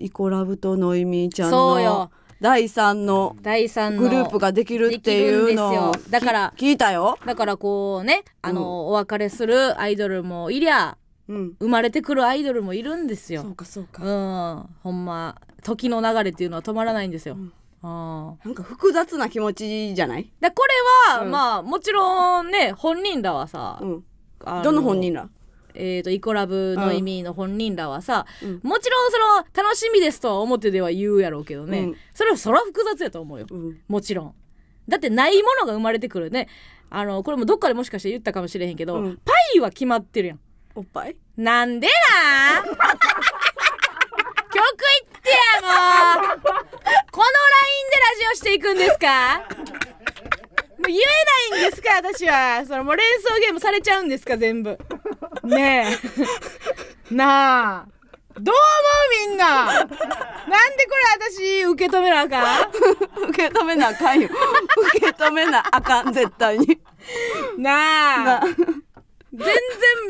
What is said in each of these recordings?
イコラブとノイミーちゃんの第3の第グループができるっていうのをだから聞いたよだからこうねあの、うん、お別れするアイドルもいりゃ、うん、生まれてくるアイドルもいるんですよそうかそうかうんほんま時の流れっていうのは止まらないんですよ、うんあなんか複雑な気持ちじゃないだこれは、うん、まあもちろんね本人らはさ、うん、どの本人らえーと、イコラブの意味の本人らはさ、うん、もちろんその楽しみですとは表では言うやろうけどね、うん、それはそら複雑やと思うよ、うん、もちろんだってないものが生まれてくるねあのこれもどっかでもしかして言ったかもしれへんけど、パイは決まってるやんおっぱいなんでな 曲いってやもうこのラインでラジオしていくんですかもう言えないんですか私はそれもう連想ゲームされちゃうんですか全部ねえ。なあ。どう思うみんな。なんでこれ私受け止めなあかん 受け止めなあかんよ。受け止めなあかん、絶対に。なあ。なあ全然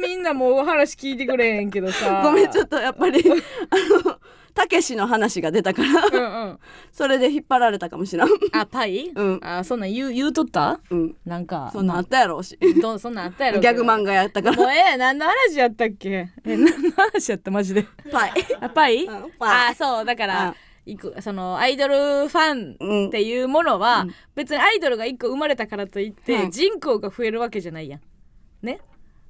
みんなもうお話聞いてくれへんけどさ ごめんちょっとやっぱり あのたけしの話が出たからうん、うん、それで引っ張られたかもしれんあパイ、うん、あそんなん言う言うとった、うん、なんかそんなんあったやろしどそんなんあったやろギャグ漫画やったからもうええ何の話やったっけえ何の話やったマジでパイあパイ、うん、パイあそうだから、いくそのアイドルファンっていうものは、別にアイドルが1個生まれたからといって、人口が増えるわけじゃないやんね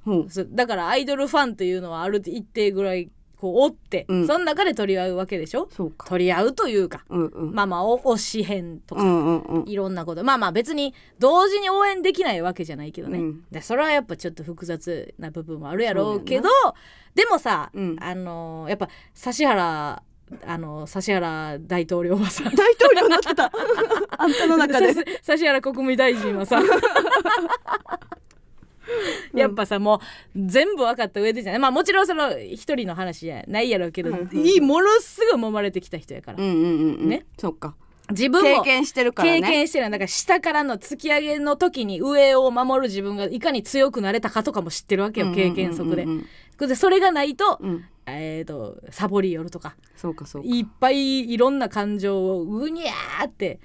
うん、だからアイドルファンというのはある一定ぐらいこう追って、うん、その中で取り合うわけでしょ取り合うというか、うんうん、まあまあ推し編とか、うんうんうん、いろんなことまあまあ別に同時に応援できないわけじゃないけどね、うん、でそれはやっぱちょっと複雑な部分もあるやろうけどでもさ、うん、あのー、やっぱ指原あの指原大統領はさ大統領になってた あんたの中で 指原国務大臣はさやっぱさもう全部分かった上でじゃないまあもちろんその一人の話じゃないやろうけど、はいはいいいものすぐ揉まれてきた人やから、うんうんうんうんねそっか自分経験してるからね経験してるなんか下からの突き上げの時に上を守る自分がいかに強くなれたかとかも知ってるわけよ経験則で。うんうんでそれがないと、うんえーと、サボり寄るとかそうかそういっぱいいろんな感情をうにゃーって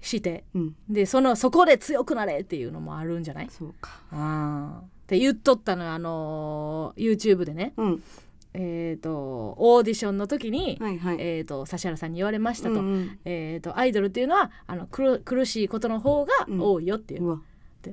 して、うん、でそのそこで強くなれっていうのもあるんじゃないそうかあって言っとったのあの YouTube でね、うん、えーと、オーディションの時に、はいはい、えーと、指原さんに言われましたとうんうん、えーと、アイドルっていうのはあの苦しいことの方が多いよっていう。うん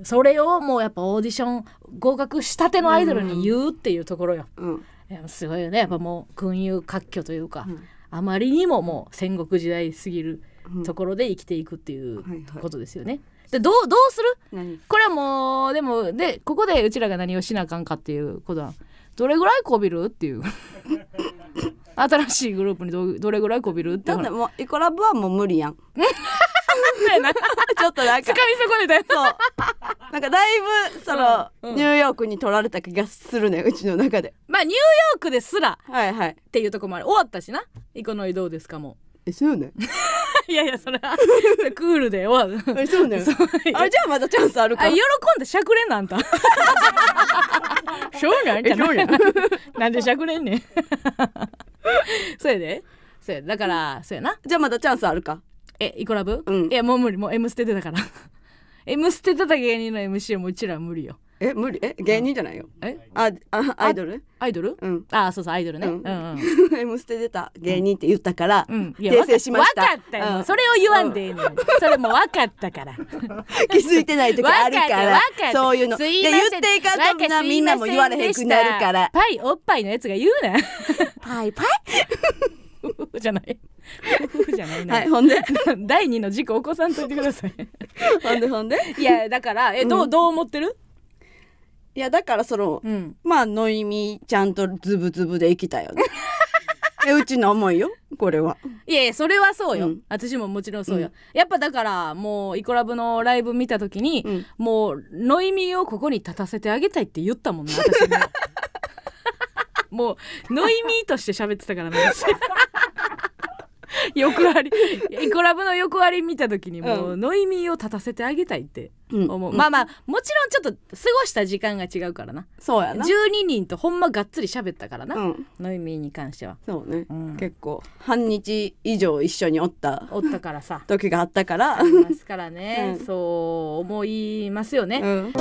それをもうやっぱオーディション合格したてのアイドルに言うっていうところよ、うん、すごいよねやっぱもう群雄割拠というか、うん、あまりにももう戦国時代すぎるところで生きていくっていうことですよね。でどうどうするこれはもうでもでここでうちらが何をしなあかんかっていうことはどれぐらいこびるっていう 新しいグループにどどれぐらいこびるってだってもうイコラブはもう無理やん。ちょっとなんか。掴み損ねたやつ。なんかだいぶその、ニューヨークに取られた気がするねうちの中でまあニューヨークですらはいはいっていうとこもある終わったしなイコノイどうですかもえそうね いやいやそれはクールで終わるえそうねそあじゃあまたチャンスあるかあ喜んでしゃくれんなあんた しょうがんじゃない なんでしゃくれんねんそうやでそうやだから、そうやなじゃあまたチャンスあるかえイコラブ、うん、いやもう無理もう「M ステ」出たから M ステてた芸人の MC もうちらは無理よえ無理え芸人じゃないよ、えああアイドルアイドルうんあそうそうアイドルね、ううんうん M ステ出た芸人って言ったから、うんいや訂正しましたわか分かったよ、うんそれを言わんでええねん、それもう分かったから 気づいてない時あるからわったわったそういうのすいで言っていかんとみんなわみんなも言われへんくなるからパイおっぱいのやつが言うなパイパイ じゃない夫婦じゃないな、はい、ほんで 第二の事故起こさんといてくださいほんでほんで いやだからえ、うん、どうどう思ってるいやだからその、うん、まあノイミちゃんとズブズブで生きたよね えうちの思いよこれはいやいやそれはそうよ、うん、私ももちろんそうよ、うん、やっぱだからもうイコラブのライブ見た時に、うん、もうノイミをここに立たせてあげたいって言ったもんな私ももうノイミーとして喋ってたからね欲ありイ コラブの欲張り見た時にもうノイミーを立たせてあげたいって思う、うん、まあまあもちろんちょっと過ごした時間が違うからなそうやな12人とほんまがっつり喋ったからな、うん、ノイミーに関してはそうね、うん、結構半日以上一緒におったおったからさ時があったからありますからね、そう思いますよね、